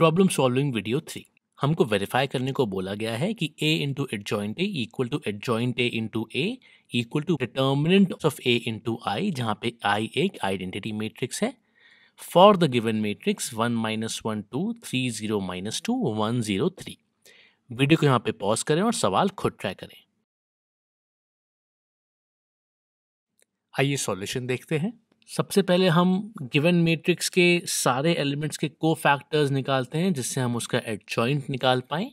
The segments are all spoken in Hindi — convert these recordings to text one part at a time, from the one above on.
प्रॉब्लम सॉल्विंग वीडियो थ्री हमको वेरीफाई करने को बोला गया है कि A into adjoint a equal to joint A into A equal to determinant of A into I जहाँ पे आई एक आइडेंटिटी मेट्रिक्स है for the given matrix one minus one two three zero minus two one zero three video को यहाँ पे पॉज करें और सवाल खुद ट्राई करें आइए सॉल्यूशन देखते हैं सबसे पहले हम गिवन मैट्रिक्स के सारे एलिमेंट्स के को फैक्टर्स निकालते हैं जिससे हम उसका एडजॉइंट निकाल पाएं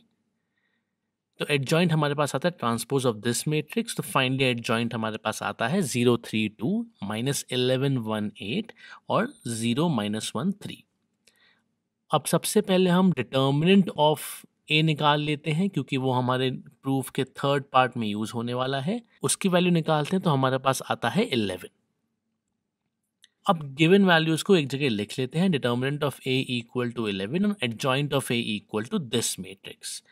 तो एडजॉइंट हमारे पास आता है ट्रांसपोज ऑफ दिस मैट्रिक्स तो फाइनली एडजॉइंट हमारे पास आता है zero three two minus eleven one eight और ज़ीरो माइनस वन थ्री अब सबसे पहले हम डिटर्मिनेंट ऑफ ए निकाल लेते हैं क्योंकि वो हमारे प्रूफ के थर्ड पार्ट में यूज़ होने वाला है उसकी वैल्यू निकालते हैं तो हमारे पास आता है एलेवन अब गिवन वैल्यूज को एक जगह लिख लेते हैं determinant of A equal to eleven और adjoint of A equal to this matrix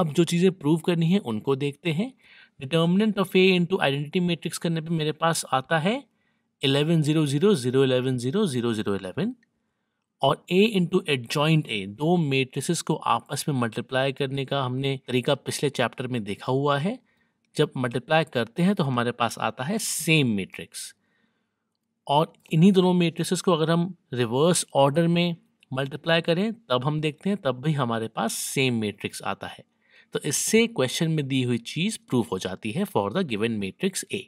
अब जो चीज़ें प्रूव करनी है उनको देखते हैं determinant of A into identity matrix करने पे मेरे पास आता है eleven zero zero zero eleven zero zero zero eleven और ए इंटू एडजॉइंट ए दो मेट्रिसेस को आपस में मल्टीप्लाई करने का हमने तरीका पिछले चैप्टर में देखा हुआ है जब मल्टीप्लाई करते हैं तो हमारे पास आता है सेम मेट्रिक्स और इन्हीं दोनों मेट्रिसेस को अगर हम रिवर्स ऑर्डर में मल्टीप्लाई करें तब हम देखते हैं तब भी हमारे पास सेम मैट्रिक्स आता है तो इससे क्वेश्चन में दी हुई चीज़ प्रूफ हो जाती है for the given matrix A